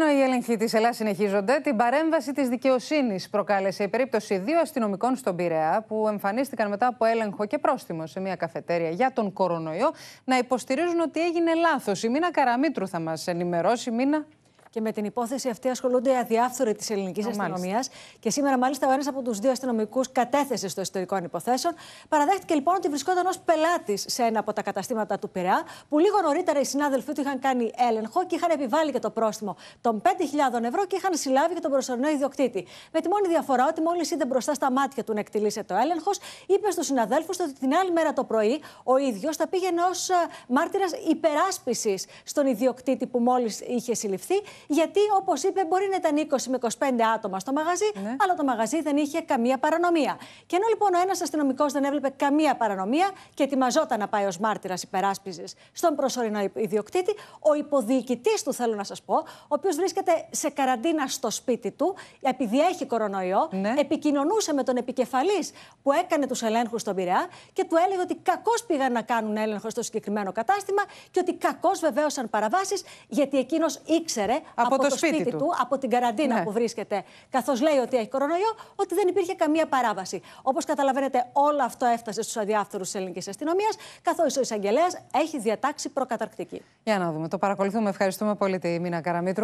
ενώ οι έλεγχοι της Ελλάδα συνεχίζονται, την παρέμβαση της δικαιοσύνης προκάλεσε η περίπτωση δύο αστυνομικών στον Πειραιά που εμφανίστηκαν μετά από έλεγχο και πρόστιμο σε μια καφετέρια για τον κορονοϊό να υποστηρίζουν ότι έγινε λάθος. Η Μίνα Καραμίτρου θα μας ενημερώσει. Μίνα, και με την υπόθεση αυτή ασχολούνται οι αδιάφθοροι της ελληνικής αστυνομίας. Και σήμερα, μάλιστα, ο ένας από τους δύο αστυνομικούς κατέθεσε στο ιστορικό υποθέσεων. Παραδέχτηκε λοιπόν ότι βρισκόταν ως πελάτης σε ένα από τα καταστήματα του Πειραιά, που λίγο νωρίτερα οι συνάδελφοί του είχαν κάνει έλεγχο και είχαν επιβάλει και το πρόστιμο των 5.000 ευρώ και είχαν συλλάβει και τον προσωρινό ιδιοκτήτη. Με τη μόνη διαφορά ότι μόλις είδε μπροστά στα μάτια του να εκτελήσεται το έλεγχος, είπε στους συναδέλφους ότι την άλλη μέρα το πρωί ο ίδιος θα πήγαινε ως ε, μάρτυρας υπεράσπισης στον ιδιοκτήτη που μόλις είχε συλληφθεί γιατί όπως είπε μπορεί να ήταν 20 με 25 άτομα στο μαγαζί, ναι. αλλά το μαγαζί δεν είχε καμία παρανομία. Και ενώ λοιπόν ο ένας αστυνομικός δεν έβλεπε καμία παρανομία και ετοιμαζόταν να πάει ως μάρτυρας υπεράσπισης στον προσωρινό ιδιοκτήτη, ο υποδιοικητής του, θέλω να σας πω, ο οποίος βρίσκεται σε καραντίνα στο σπίτι του, επειδή έχει κορονοϊό, ναι. επικοινωνούσε με τον επικεφαλής που έκανε τους ελέγχους στον Πειραιά και του έλεγε ότι κακώς πήγαν να κάνουν έλεγχο στο συγκεκριμένο κατάστημα και ότι κακώς βεβαίωσαν παραβάσεις, γιατί εκείνος ήξερε από, το, σπίτι, του, από την καραντίνα ναι. που βρίσκεται, καθώς λέει ότι έχει κορονοϊό, ότι δεν υπήρχε καμία παράβαση. Όπως καταλαβαίνετε, όλο αυτό έφτασε στους αδιάφθορους της ελληνικής αστυνομίας, καθώς ο εισαγγελέας έχει διατάξει προκαταρκτική. Για να δούμε. Το παρακολουθούμε. Ευχαριστούμε πολύ τη Μίνα Καραμίτρου.